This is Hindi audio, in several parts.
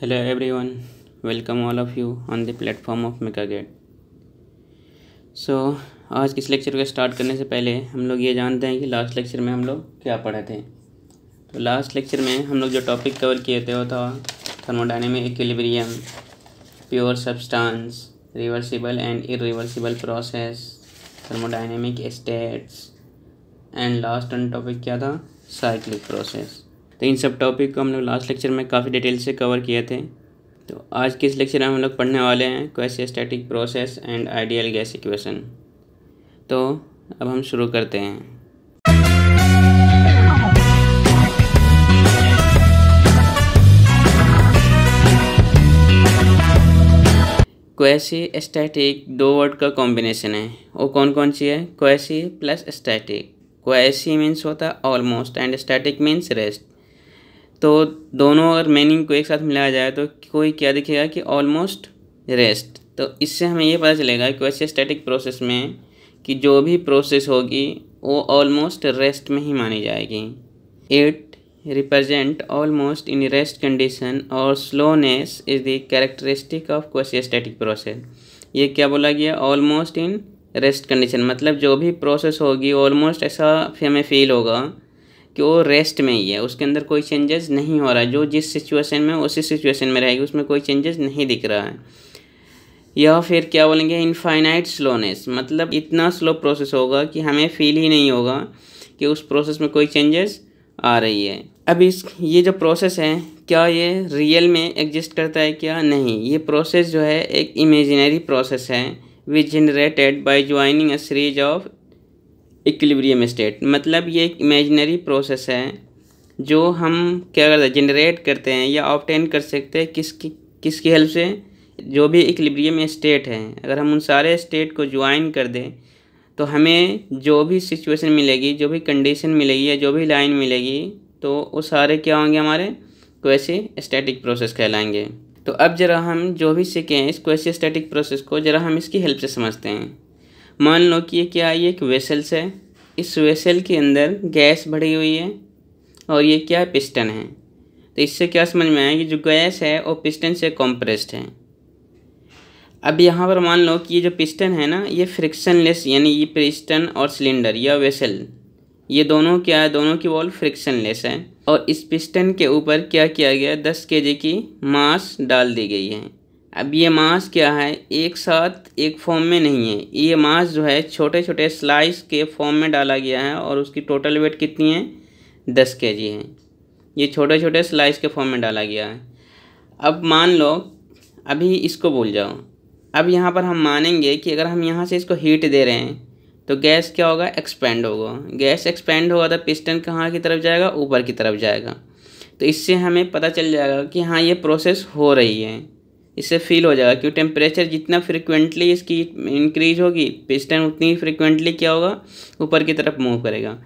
Hello everyone, welcome all of you on the platform of GATE So, आज किस लेक्चर को स्टार्ट करने से पहले हम लोग ये जानते हैं कि लास्ट लेक्चर में हम लोग क्या पढ़े थे तो लास्ट लेक्चर में हम लोग जो टॉपिक कवर किए थे वो था thermodynamic equilibrium pure substance reversible and irreversible process thermodynamic states and last topic क्या था साइक्लिक प्रोसेस तो इन सब टॉपिक को हम लोग लास्ट लेक्चर में काफ़ी डिटेल से कवर किए थे तो आज के इस लेक्चर में हम लोग पढ़ने वाले हैं quasi static process and ideal gas equation तो अब हम शुरू करते हैं क्वेसी स्टैटिक दो वर्ड का कॉम्बिनेशन है वो कौन कौन सी है quasi plus static quasi means होता है almost and static means rest तो दोनों अगर मीनिंग को एक साथ मिलाया जाए तो कोई क्या दिखेगा कि ऑलमोस्ट रेस्ट तो इससे हमें यह पता चलेगा कि वैसे स्टैटिक प्रोसेस में कि जो भी प्रोसेस होगी वो ऑलमोस्ट रेस्ट में ही मानी जाएगी it represent almost in rest condition और slowness is the characteristic of quasi static process ये क्या बोला गया ऑलमोस्ट इन रेस्ट कंडीशन मतलब जो भी प्रोसेस होगी ऑलमोस्ट ऐसा हमें फील होगा कि वो रेस्ट में ही है उसके अंदर कोई चेंजेस नहीं हो रहा है जो जिस सिचुएशन में उसी सिचुएशन में रहेगी उसमें कोई चेंजेस नहीं दिख रहा है या फिर क्या बोलेंगे इनफाइनाइट स्लोनेस मतलब इतना स्लो प्रोसेस होगा कि हमें फील ही नहीं होगा कि उस प्रोसेस में कोई चेंजेस आ रही है अब इस ये जो प्रोसेस है क्या ये रियल में एग्जिस्ट करता है क्या नहीं ये प्रोसेस जो है एक इमेजिनरी प्रोसेस है which generated by joining a series of equilibrium state मतलब ये एक इमेजनरी प्रोसेस है जो हम क्या करते हैं जनरेट करते हैं या ऑप्टेन कर सकते हैं किसकी किसकी हेल्प से जो भी इक्विलिब्रियम स्टेट है अगर हम उन सारे स्टेट को ज्वाइन कर दें तो हमें जो भी सिचुएशन मिलेगी जो भी कंडीशन मिलेगी या जो भी लाइन मिलेगी तो वो सारे क्या होंगे हमारे क्वेश्चन स्टैटिक प्रोसेस कहलाएंगे तो अब ज़रा हम जो भी सीखें इस क्वेश्चन स्टैटिक प्रोसेस को ज़रा हम इसकी हेल्प से समझते हैं मान लो कि ये क्या है ये एक वेसल्स है इस वेसल के अंदर गैस भरी हुई है और ये क्या पिस्टन है तो इससे क्या समझ में आया कि जो गैस है वो पिस्टन से कॉम्प्रेस्ड है अब यहाँ पर मान लो कि ये जो पिस्टन है ना ये लेस यानी ये पिस्टन और सिलेंडर या वेसल ये दोनों क्या है दोनों की वॉल लेस है और इस पिस्टन के ऊपर क्या किया गया दस के की मास डाल दी गई है अब ये मांस क्या है एक साथ एक फॉर्म में नहीं है ये मांस जो है छोटे छोटे स्लाइस के फॉर्म में डाला गया है और उसकी टोटल वेट कितनी है दस के जी है ये छोटे छोटे स्लाइस के फॉर्म में डाला गया है अब मान लो अभी इसको भूल जाओ अब यहाँ पर हम मानेंगे कि अगर हम यहाँ से इसको हीट दे रहे हैं तो गैस क्या होगा एक्सपेंड होगा गैस एक्सपेंड होगा तो पिस्टन कहाँ की तरफ जाएगा ऊपर की तरफ जाएगा तो इससे हमें पता चल जाएगा कि हाँ ये प्रोसेस हो रही है इससे फील हो जाएगा क्योंकि टेम्परेचर जितना फ्रिक्वेंटली इसकी इंक्रीज होगी पिस्टन उतनी ही फ्रिक्वेंटली क्या होगा ऊपर की तरफ मूव करेगा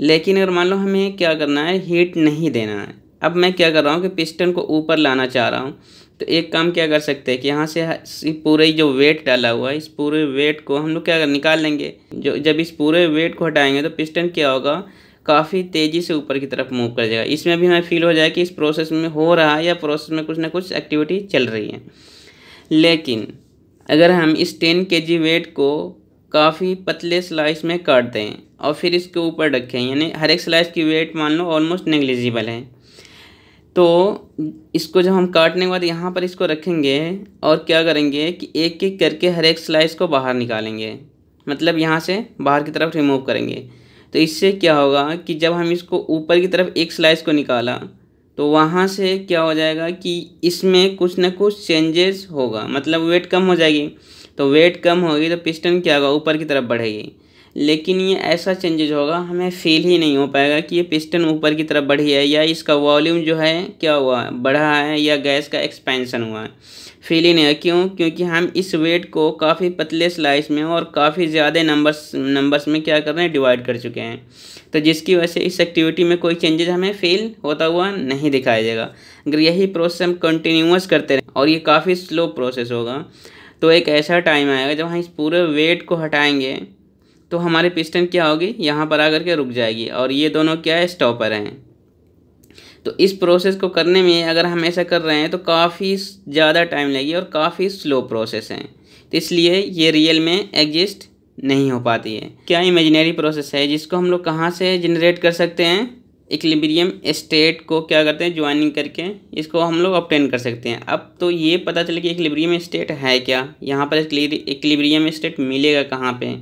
लेकिन अगर मान लो हमें क्या करना है हीट नहीं देना है अब मैं क्या कर रहा हूँ कि पिस्टन को ऊपर लाना चाह रहा हूँ तो एक काम क्या कर सकते हैं कि यहाँ से पूरे जो वेट डाला हुआ है इस पूरे वेट को हम लोग क्या कर निकाल लेंगे जो जब इस पूरे वेट को हटाएंगे तो पिस्टन क्या होगा काफ़ी तेज़ी से ऊपर की तरफ मूव कर जाएगा इसमें भी हमें फील हो जाए कि इस प्रोसेस में हो रहा है या प्रोसेस में कुछ ना कुछ एक्टिविटी चल रही है लेकिन अगर हम इस टेन के जी वेट को काफ़ी पतले स्लाइस में काट दें और फिर इसके ऊपर रखें यानी हर एक स्लाइस की वेट मान लो ऑलमोस्ट नेग्लिजिबल है तो इसको जब हम काटने के बाद यहाँ पर इसको रखेंगे और क्या करेंगे कि एक एक करके हर एक स्लाइस को बाहर निकालेंगे मतलब यहाँ से बाहर की तरफ रिमूव करेंगे तो इससे क्या होगा कि जब हम इसको ऊपर की तरफ एक स्लाइस को निकाला तो वहाँ से क्या हो जाएगा कि इसमें कुछ ना कुछ चेंजेस होगा मतलब वेट कम हो जाएगी तो वेट कम होगी तो पिस्टन क्या होगा ऊपर की तरफ बढ़ेगी लेकिन ये ऐसा चेंजेज होगा हमें फील ही नहीं हो पाएगा कि ये पिस्टन ऊपर की तरफ बढ़ी है या इसका वॉल्यूम जो है क्या हुआ बढ़ा है या गैस का एक्सपेंशन हुआ है फील ही नहीं है क्यों क्योंकि हम इस वेट को काफ़ी पतले स्लाइस में और काफ़ी ज़्यादा नंबर्स नंबर्स में क्या कर रहे हैं डिवाइड कर चुके हैं तो जिसकी वजह से इस एक्टिविटी में कोई चेंजेस हमें फील होता हुआ नहीं दिखाई देगा अगर यही प्रोसेस हम कंटिन्यूस करते रहें और ये काफ़ी स्लो प्रोसेस होगा तो एक ऐसा टाइम आएगा जब हम इस पूरे वेट को हटाएंगे तो हमारे पिस्टन क्या होगी यहाँ पर आकर के रुक जाएगी और ये दोनों क्या है स्टॉपर हैं तो इस प्रोसेस को करने में अगर हम ऐसा कर रहे हैं तो काफ़ी ज़्यादा टाइम लगेगी और काफ़ी स्लो प्रोसेस है तो इसलिए ये रियल में एग्जिस्ट नहीं हो पाती है क्या इमेजिनरी प्रोसेस है जिसको हम लोग कहाँ से जनरेट कर सकते हैं इक्लिब्रियम स्टेट को क्या करते हैं ज्वाइनिंग करके इसको हम लोग ऑप्टेन कर सकते हैं अब तो ये पता चले कि इक्लिब्रियम स्टेट है क्या यहाँ पर इक्लिब्रियम स्टेट मिलेगा कहाँ पे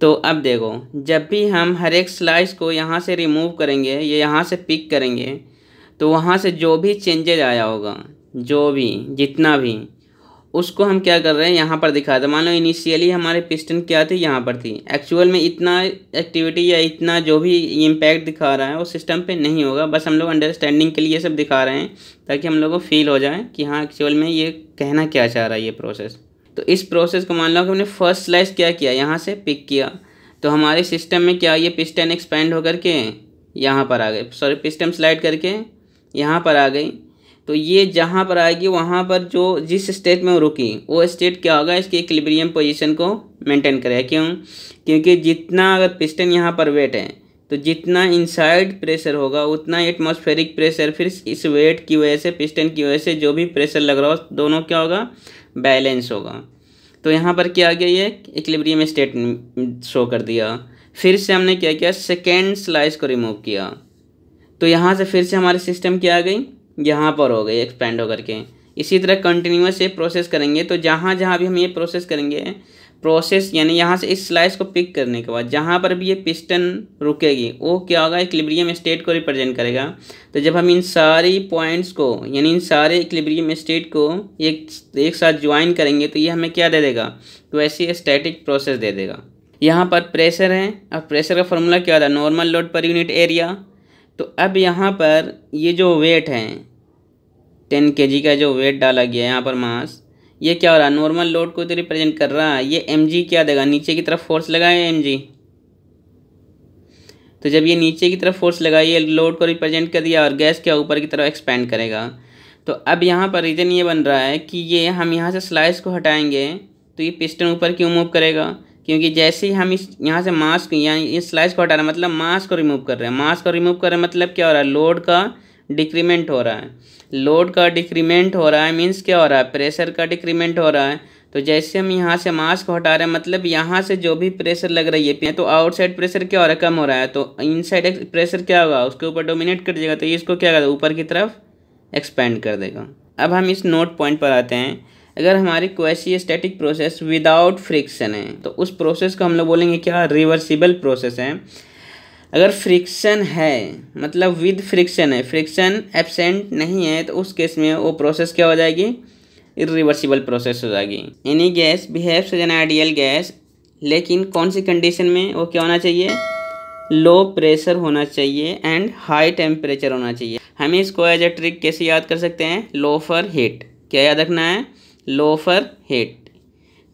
तो अब देखो जब भी हम हर एक स्लाइस को यहाँ से रिमूव करेंगे या यहाँ से पिक करेंगे तो वहाँ से जो भी चेंजेज आया होगा जो भी जितना भी उसको हम क्या कर रहे हैं यहाँ पर दिखा था मान लो इनिशियली हमारे पिस्टन क्या थी यहाँ पर थी एक्चुअल में इतना एक्टिविटी या इतना जो भी इम्पैक्ट दिखा रहा है वो सिस्टम पे नहीं होगा बस हम लोग अंडरस्टैंडिंग के लिए सब दिखा रहे हैं ताकि हम लोग को फील हो जाए कि हाँ एक्चुअल में ये कहना क्या चाह रहा है ये प्रोसेस तो इस प्रोसेस को मान लो कि हमने फर्स्ट स्लाइस क्या किया यहाँ से पिक किया तो हमारे सिस्टम में क्या ये पिस्टन एक्सपेंड होकर के यहाँ पर आ गए सॉरी पिस्टन स्लाइड करके यहाँ पर आ गई तो ये जहाँ पर आएगी वहाँ पर जो जिस स्टेट में रुकी वो स्टेट क्या होगा इसके इक्लिब्रियम पोजीशन को मेंटेन करेगा क्यों क्योंकि जितना अगर पिस्टन यहाँ पर वेट है तो जितना इनसाइड प्रेशर होगा उतना एटमॉस्फेरिक प्रेशर फिर इस वेट की वजह से पिस्टन की वजह से जो भी प्रेशर लग रहा हो दोनों क्या होगा बैलेंस होगा तो यहाँ पर क्या आ गया ये इक्लिब्रियम स्टेट शो कर दिया फिर से हमने क्या किया सेकेंड स्लाइस को रिमूव किया तो यहाँ से फिर से हमारे सिस्टम क्या आ गई यहाँ पर हो गई एक्सपेंड होकर के इसी तरह कंटिन्यूस ये प्रोसेस करेंगे तो जहाँ जहाँ भी हम ये प्रोसेस करेंगे प्रोसेस यानी यहाँ से इस स्लाइस को पिक करने के बाद जहाँ पर भी ये पिस्टन रुकेगी वो क्या होगा इक्लिब्रियम स्टेट को रिप्रेजेंट करेगा तो जब हम इन सारी पॉइंट्स को यानी इन सारे इक्लिब्रियम स्टेट को एक एक साथ ज्वाइन करेंगे तो ये हमें क्या दे देगा तो ऐसी स्टैटिक प्रोसेस दे देगा यहाँ पर प्रेशर है अब प्रेशर का फार्मूला क्या होता है normal load per unit area तो अब यहाँ पर ये जो वेट है टेन के का जो वेट डाला गया है यहाँ पर मास ये क्या हो रहा है नॉर्मल लोड को तो रिप्रेजेंट कर रहा है ये एम जी क्या देगा नीचे की तरफ फोर्स लगाए एम जी तो जब ये नीचे की तरफ फोर्स लगाई ये लोड को रिप्रेजेंट कर दिया और गैस क्या ऊपर की तरफ एक्सपेंड करेगा तो अब यहाँ पर रीज़न ये बन रहा है कि ये हम यहाँ से स्लाइस को हटाएंगे तो ये पिस्टन ऊपर क्यों मूव करेगा क्योंकि जैसे ही हम इस यहाँ से मास्क यहाँ इस स्लाइस को हटा रहे हैं मतलब मास्क को रिमूव कर रहे हैं मास्क को रिमूव कर रहे हैं मतलब क्या हो रहा है लोड का डिक्रीमेंट हो रहा है लोड का डिक्रीमेंट हो रहा है मीन्स क्या हो रहा है प्रेशर का डिक्रीमेंट हो रहा है तो जैसे हम यहाँ से मास्क हटा रहे हैं मतलब यहाँ से जो भी प्रेशर लग रही है तो आउटसाइड प्रेशर क्या हो रहा है कम हो रहा है तो इनसाइड प्रेशर क्या होगा उसके ऊपर डोमिनेट कर देगा तो ये इसको क्या करेगा ऊपर की तरफ एक्सपेंड कर देगा अब हम इस नोट पॉइंट पर आते हैं अगर हमारी question static process without friction है तो उस प्रोसेस को हम लोग बोलेंगे क्या रिवर्सिबल प्रोसेस है अगर फ्रिक्शन है मतलब विद फ्रिक्शन है फ्रिक्शन एबसेंट नहीं है तो उस केस में वो प्रोसेस क्या हो जाएगी इरिवर्सिबल प्रोसेस हो जाएगी any gas behaves as an ideal gas लेकिन कौन सी कंडीशन में वो क्या होना चाहिए लो प्रेशर होना चाहिए एंड हाई टेम्परेचर होना चाहिए हमें इसको एज ए ट्रिक कैसे याद कर सकते हैं लोफर हीट क्या याद रखना है लोफर हीट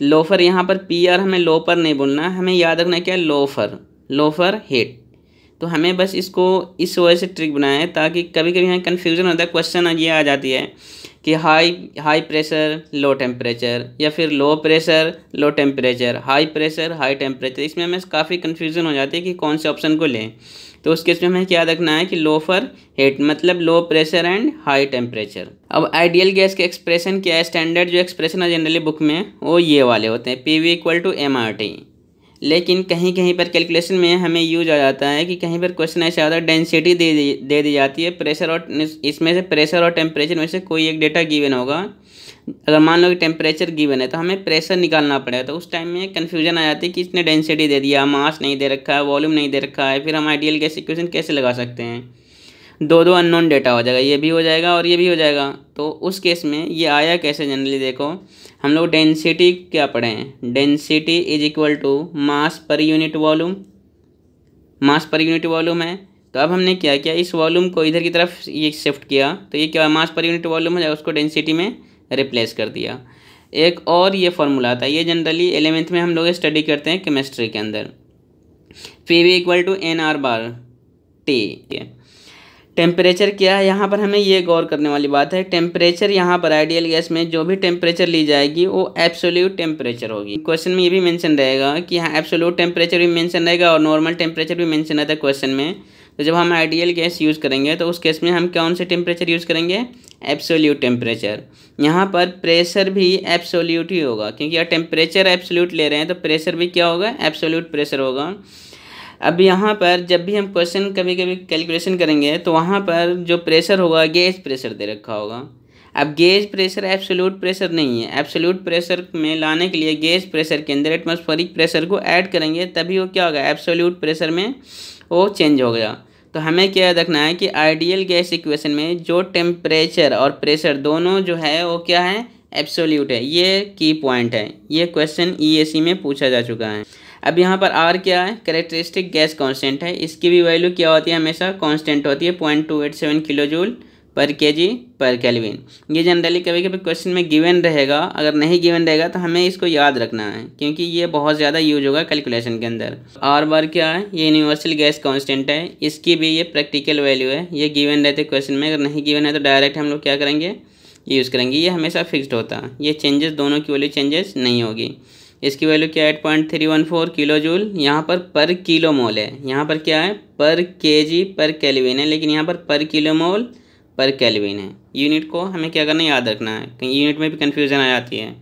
लोफर यहाँ पर पी आर हमें लो पर नहीं बोलना हमें याद रखना है क्या लोफर लोफर हीट तो हमें बस इसको इस वजह से ट्रिक बनाया है ताकि कभी कभी हमें कन्फ्यूज़न होता है क्वेश्चन ये आ जाती है कि high high pressure low temperature या फिर low pressure low temperature high pressure high temperature इसमें हमें काफ़ी कन्फ्यूज़न हो जाती है कि कौन से ऑप्शन को लें तो उस केस में हमें क्या रखना है कि लो फॉर हेट मतलब low pressure and high temperature अब आइडियल गैस के एक्सप्रेशन क्या है स्टैंडर्ड जो एक्सप्रेशन है जनरली बुक में वो ये वाले होते हैं P V equal to M R T लेकिन कहीं कहीं पर कैलकुलेशन में हमें यूज आ जाता है कि कहीं पर क्वेश्चन ऐसा होता है डेंसिटी दे दी दे दी जाती है प्रेशर और इसमें से प्रेशर और टेम्परेचर में से कोई एक डेटा गिवन होगा अगर मान लो कि टेम्परेचर गिवन है तो हमें प्रेशर निकालना पड़ेगा तो उस टाइम में कन्फ्यूजन आ जाती है कि इसने डेंसिटी दे दिया मास नहीं दे रखा है वॉल्यूम नहीं दे रखा है फिर हम आइडियल गैस इक्वेशन कैसे लगा सकते हैं दो दो अननोन डेटा हो जाएगा ये भी हो जाएगा और ये भी हो जाएगा तो उस केस में ये आया कैसे जनरली देखो हम लोग डेंसिटी क्या पढ़े हैं density is equal to mass per unit volume mass per unit volume है तो अब हमने क्या किया इस वॉल्यूम को इधर की तरफ ये शिफ्ट किया तो ये क्या मास पर यूनिट वॉल्यूम है उसको डेंसिटी में रिप्लेस कर दिया एक और ये फॉर्मूला था ये जनरली एलेवेंथ में हम लोग स्टडी करते हैं केमिस्ट्री के अंदर P V equal to N R bar T temperature क्या है यहाँ पर हमें ये गौर करने वाली बात है टेम्परेचर यहाँ पर आइडियल गैस में जो भी टेम्परेचर ली जाएगी वो एब्सोल्यूट टेम्परेचर होगी क्वेश्चन में ये भी मेंशन रहेगा कि यहाँ एब्सोल्यूट टेम्परेचर भी मेंशन रहेगा और नॉर्मल टेम्परेचर भी मेंशन रहता है क्वेश्चन में तो जब हम आइडियल गैस यूज़ करेंगे तो उस केस में हम कौन से टेम्परेचर यूज़ करेंगे एब्सोल्यूट टेम्परेचर यहाँ पर प्रेशर भी एब्सोल्यूट ही होगा क्योंकि अगर टेम्परेचर एब्सोल्यूट ले रहे हैं तो प्रेशर भी क्या होगा एब्सोल्यूट प्रेशर होगा अब यहाँ पर जब भी हम क्वेश्चन कभी कभी कैलकुलेशन करेंगे तो वहाँ पर जो प्रेशर होगा गेज प्रेशर दे रखा होगा अब गेज प्रेशर एब्सोल्यूट प्रेशर नहीं है एब्सोल्यूट प्रेशर में लाने के लिए गेज प्रेशर के अंदर एटमॉस्फेरिक प्रेशर को ऐड करेंगे तभी वो क्या होगा एब्सोल्यूट प्रेशर में वो चेंज हो गया तो हमें क्या रखना है कि आइडियल गैस इक्वेशन में जो टेम्परेचर और प्रेशर दोनों जो है वो क्या है एब्सोल्यूट है ये की पॉइंट है ये क्वेश्चन ई e में पूछा जा चुका है अब यहाँ पर आर क्या है करेक्टरिस्टिक गैस कांस्टेंट है इसकी भी वैल्यू क्या होती है हमेशा कांस्टेंट होती है point two eight seven kilo joule per K G per kelvin ये जनरली कभी कभी क्वेश्चन में गिवन रहेगा अगर नहीं गिवन रहेगा तो हमें इसको याद रखना है क्योंकि ये बहुत ज़्यादा यूज होगा कैलकुलेशन के अंदर आर बार क्या है ये यूनिवर्सल गैस कॉन्स्टेंट है इसकी भी ये प्रैक्टिकल वैल्यू है ये गिवन रहते क्वेश्चन में अगर नहीं गिवन है तो डायरेक्ट हम लोग क्या करेंगे यूज़ करेंगे ये हमेशा फिक्स्ड होता है ये चेंजेस दोनों की वैल्यू चेंजेस नहीं होगी इसकी वैल्यू क्या है eight point three one four kilo joule यहाँ पर पर किलो मोल है यहाँ पर क्या है पर के जी पर कैलविन है लेकिन यहाँ पर पर किलो मोल पर कैलविन है यूनिट को हमें क्या करना है याद रखना है कहीं यूनिट में भी कन्फ्यूज़न आ जाती है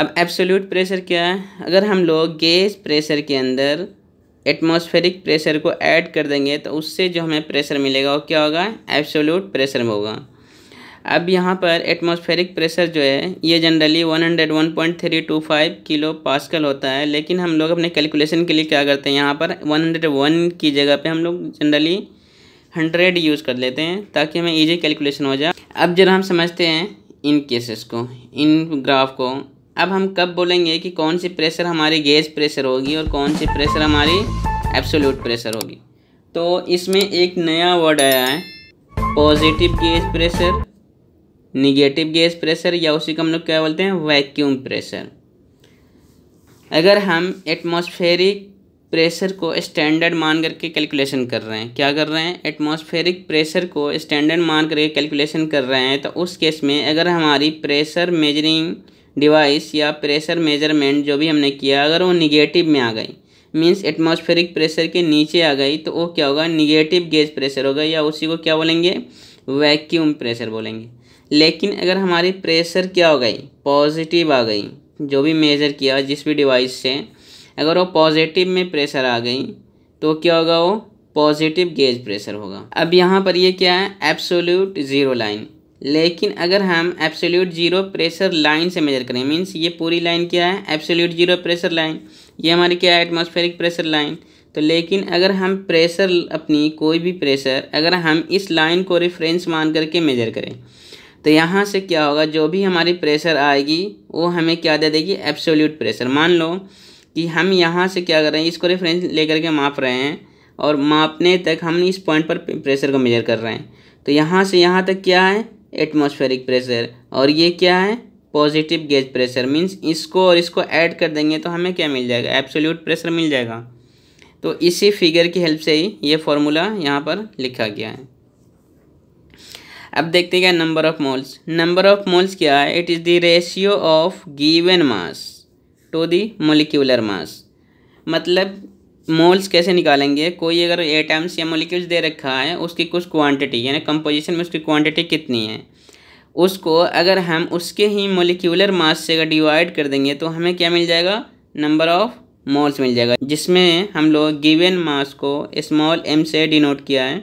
अब एब्सोल्यूट प्रेशर क्या है अगर हम लोग गैस प्रेशर के अंदर एटमॉस्फेरिक प्रेशर को ऐड कर देंगे तो उससे जो हमें प्रेशर मिलेगा वो क्या होगा एब्सोल्यूट प्रेशर होगा अब यहाँ पर एटमॉस्फेरिक प्रेशर जो है ये जनरली 101.325 किलो पास्कल होता है लेकिन हम लोग अपने कैलकुलेशन के लिए क्या करते हैं यहाँ पर 101 की जगह पे हम लोग जनरली 100 यूज़ कर लेते हैं ताकि हमें ईजी कैलकुलेशन हो जाए अब जरा हम समझते हैं इन केसेस को इन ग्राफ को अब हम कब बोलेंगे कि कौन सी प्रेशर हमारी गैस प्रेशर होगी और कौन सी प्रेशर हमारी एब्सोल्यूट प्रेशर होगी तो इसमें एक नया वर्ड आया है positive gas pressure negative gas pressure या उसी को हम लोग क्या बोलते हैं वैक्यूम प्रेशर अगर हम एटमॉस्फेरिक प्रेशर को स्टैंडर्ड मान करके कैलकुलेशन कर रहे हैं क्या कर रहे हैं एटमॉस्फेरिक प्रेशर को स्टैंडर्ड मान करके कैलकुलेशन कर रहे हैं तो उस केस में अगर हमारी प्रेशर मेजरिंग डिवाइस या प्रेशर मेजरमेंट जो भी हमने किया अगर वो निगेटिव में आ गई मीन्स एटमॉस्फेरिक प्रेशर के नीचे आ गई तो वो क्या होगा निगेटिव गेज प्रेशर होगा या उसी को क्या बोलेंगे वैक्यूम प्रेशर बोलेंगे लेकिन अगर हमारी प्रेशर क्या हो गई पॉजिटिव आ गई जो भी मेज़र किया जिस भी डिवाइस से अगर वो पॉजिटिव में प्रेशर आ गई तो क्या होगा वो पॉजिटिव गेज प्रेशर होगा अब यहाँ पर ये क्या है एब्सोल्यूट ज़ीरो लाइन लेकिन अगर हम एब्सोल्यूट ज़ीरो प्रेशर लाइन से मेजर करें मीन्स ये पूरी लाइन क्या है एब्सोल्यूट ज़ीरो प्रेशर लाइन ये हमारी क्या है एटमॉस्फेरिक प्रेशर लाइन तो लेकिन अगर हम प्रेशर अपनी कोई भी प्रेशर अगर हम इस लाइन को रेफरेंस मान करके मेजर करें तो यहाँ से क्या होगा जो भी हमारी प्रेशर आएगी वो हमें क्या दे देगी एब्सोल्यूट प्रेशर मान लो कि हम यहाँ से क्या कर रहे हैं इसको रेफरेंस लेकर के माप रहे हैं और मापने तक हम इस पॉइंट पर प्रेशर को मेजर कर रहे हैं तो यहाँ से यहाँ तक क्या है एटमॉस्फेरिक प्रेशर और ये क्या है पॉजिटिव गेज प्रेशर मीन्स इसको और इसको ऐड कर देंगे तो हमें क्या मिल जाएगा एब्सोल्यूट प्रेशर मिल जाएगा तो इसी फिगर की हेल्प से ही ये फॉर्मूला यहाँ पर लिखा गया है अब देखते क्या number of moles number of moles क्या है it is the ratio of given mass to the molecular mass मतलब मोल्स कैसे निकालेंगे कोई अगर एटम्स या मोलिक्यूल्स दे रखा है उसकी कुछ क्वांटिटी यानी कंपोजिशन में उसकी क्वांटिटी कितनी है उसको अगर हम उसके ही मोलिक्यूलर मास से अगर डिवाइड कर देंगे तो हमें क्या मिल जाएगा नंबर ऑफ मोल्स मिल जाएगा जिसमें हम लोग गिवन मास को स्मॉल एम से डिनोट किया है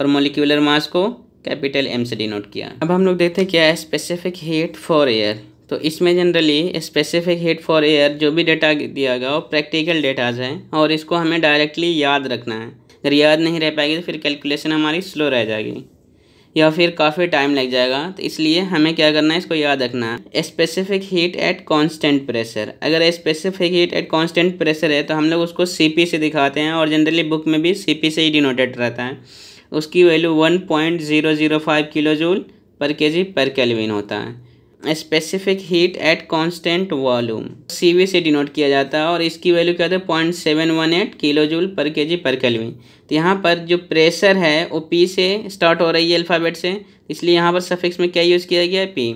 और मोलिकुलर मास को कैपिटल एम से डिनोट किया अब हम लोग देखते हैं क्या है स्पेसिफिक हीट फॉर एयर तो इसमें generally specific heat for air जो भी डेटा दिया गया वो प्रैक्टिकल डेटाज हैं और इसको हमें डायरेक्टली याद रखना है अगर याद नहीं रह पाएगी तो फिर कैलकुलेशन हमारी स्लो रह जाएगी या फिर काफ़ी टाइम लग जाएगा तो इसलिए हमें क्या करना है इसको याद रखना है specific heat at constant pressure अगर specific heat at constant pressure है तो हम लोग उसको सीपी से दिखाते हैं और जनरली बुक में भी सीपी से ही डिनोटेड रहता है उसकी value one point zero zero five kilo joule per K G per kelvin होता है specific heat at constant volume C से डिनोट किया जाता है और इसकी वैल्यू क्या होता है point seven one eight kilo joule per K G per kelvin तो यहाँ पर जो प्रेशर है वो पी से स्टार्ट हो रही है अल्फ़ाबेट से इसलिए यहाँ पर सफिक्स में क्या यूज़ किया गया है पी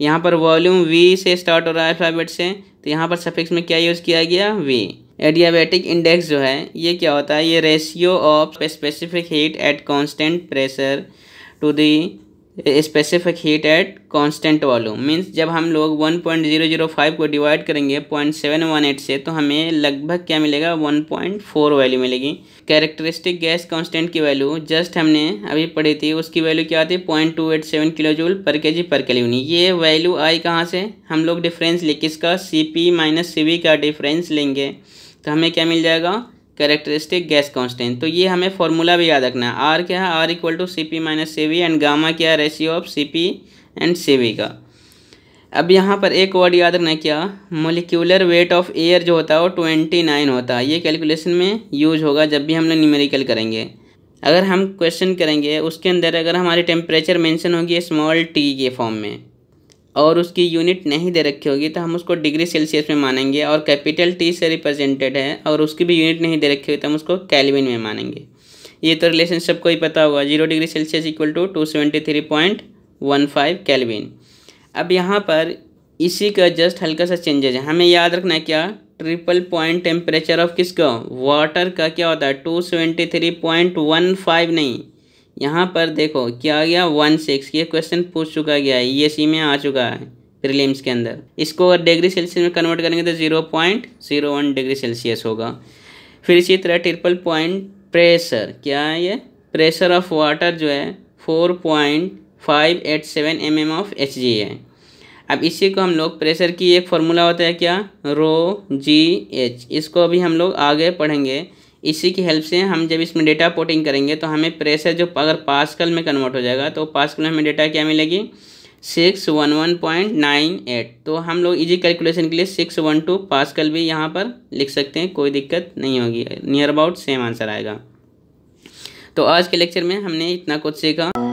यहाँ पर वॉल्यूम वी से स्टार्ट हो रहा है अल्फ़ाबेट से तो यहाँ पर सफिक्स में क्या यूज़ किया गया वी एडियाबेटिक इंडेक्स जो है ये क्या होता है ये ratio of specific heat at constant pressure to the specific heat at constant volume means जब हम लोग 1.005 को डिवाइड करेंगे 0.718 से तो हमें लगभग क्या मिलेगा 1.4 वैल्यू मिलेगी कैरेक्टरिस्टिक गैस कांस्टेंट की वैल्यू जस्ट हमने अभी पढ़ी थी उसकी वैल्यू क्या आती है point two eight seven kilo joule per K G पर लिए ये वैल्यू आई कहाँ से हम लोग डिफरेंस ले किसका सी पी माइनस सी का डिफरेंस लेंगे तो हमें क्या मिल जाएगा करेक्टरिस्टिक गैस कांस्टेंट तो ये हमें फॉर्मूला भी याद रखना है आर क्या है R equal to C P minus C V and gamma क्या है ratio of C P and C V का अब यहाँ पर एक वर्ड याद रखना क्या मोलिकुलर वेट ऑफ एयर जो होता है वो ट्वेंटी नाइन होता है ये कैलकुलेशन में यूज होगा जब भी हम लोग न्यूमेरिकल करेंगे अगर हम क्वेश्चन करेंगे उसके अंदर अगर हमारी टेम्परेचर मैंशन होगी स्मॉल टी के फॉर्म में और उसकी यूनिट नहीं दे रखी होगी तो हम उसको डिग्री सेल्सियस में मानेंगे और कैपिटल टी से रिप्रेजेंटेड है और उसकी भी यूनिट नहीं दे रखी होगी तो हम उसको कैलविन में मानेंगे ये तो रिलेशन सबको ही पता होगा zero degree Celsius equal to two seventy three point one five kelvin अब यहाँ पर इसी का जस्ट हल्का सा चेंजेज है हमें याद रखना है क्या ट्रिपल पॉइंट टेम्परेचर ऑफ किसका वाटर का क्या होता है two seventy three point one five नहीं यहाँ पर देखो क्या गया वन सिक्स ये क्वेश्चन पूछ चुका गया है ई में आ चुका है प्रीलिम्स के अंदर इसको अगर डिग्री सेल्सियस में कन्वर्ट करेंगे तो zero point zero one degree Celsius होगा फिर इसी तरह ट्रिपल पॉइंट प्रेशर क्या है ये प्रेशर ऑफ वाटर जो है four point five eight seven M M of H G है अब इसी को हम लोग प्रेशर की एक फॉर्मूला होता है क्या रो जी एच इसको अभी हम लोग आगे पढ़ेंगे इसी की हेल्प से हम जब इसमें डेटा पोर्टिंग करेंगे तो हमें प्रेशर जो अगर पासकल में कन्वर्ट हो जाएगा तो पासकल में हमें डेटा क्या मिलेगी six one one point nine eight तो हम लोग इजी कैलकुलेशन के लिए सिक्स वन टू पासकल भी यहाँ पर लिख सकते हैं कोई दिक्कत नहीं होगी नियर अबाउट सेम आंसर आएगा तो आज के लेक्चर में हमने इतना कुछ सीखा